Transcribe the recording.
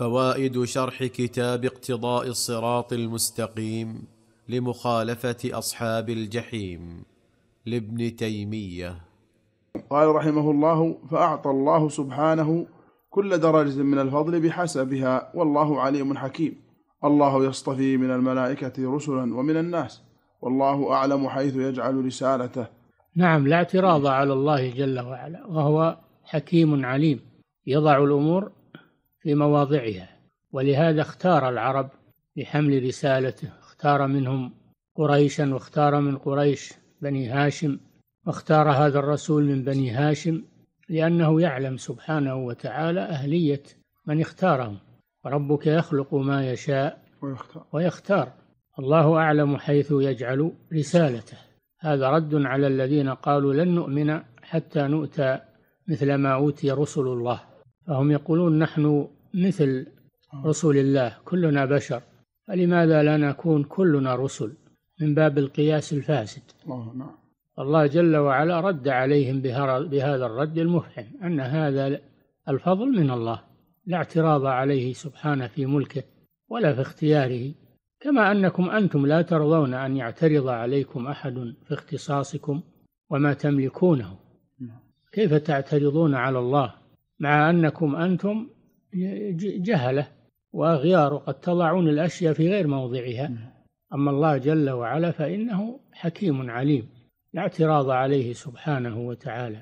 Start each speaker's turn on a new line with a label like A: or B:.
A: فوائد شرح كتاب اقتضاء الصراط المستقيم لمخالفه اصحاب الجحيم لابن تيميه قال رحمه الله فاعطى الله سبحانه كل درجه من الفضل بحسبها والله عليم حكيم الله يصطفي من الملائكه رسلا ومن الناس والله اعلم حيث يجعل رسالته
B: نعم لا اعتراض على الله جل وعلا وهو حكيم عليم يضع الامور في مواضعها ولهذا اختار العرب لحمل رسالته اختار منهم قريشا واختار من قريش بني هاشم واختار هذا الرسول من بني هاشم لأنه يعلم سبحانه وتعالى أهلية من اختارهم ربك يخلق ما يشاء ويختار, ويختار. الله أعلم حيث يجعل رسالته هذا رد على الذين قالوا لن نؤمن حتى نؤتى مثل ما أوتي رسل الله فهم يقولون نحن مثل آه. رسول الله كلنا بشر فلماذا لا نكون كلنا رسل من باب القياس الفاسد الله نعم. جل وعلا رد عليهم بهذا الرد المفحم أن هذا الفضل من الله لا اعتراض عليه سبحانه في ملكه ولا في اختياره كما أنكم أنتم لا ترضون أن يعترض عليكم أحد في اختصاصكم وما تملكونه نعم. كيف تعترضون على الله مع أنكم أنتم جهلة وأغيار قد تضعون الأشياء في غير موضعها نعم. أما الله جل وعلا فإنه حكيم عليم لا اعتراض عليه سبحانه وتعالى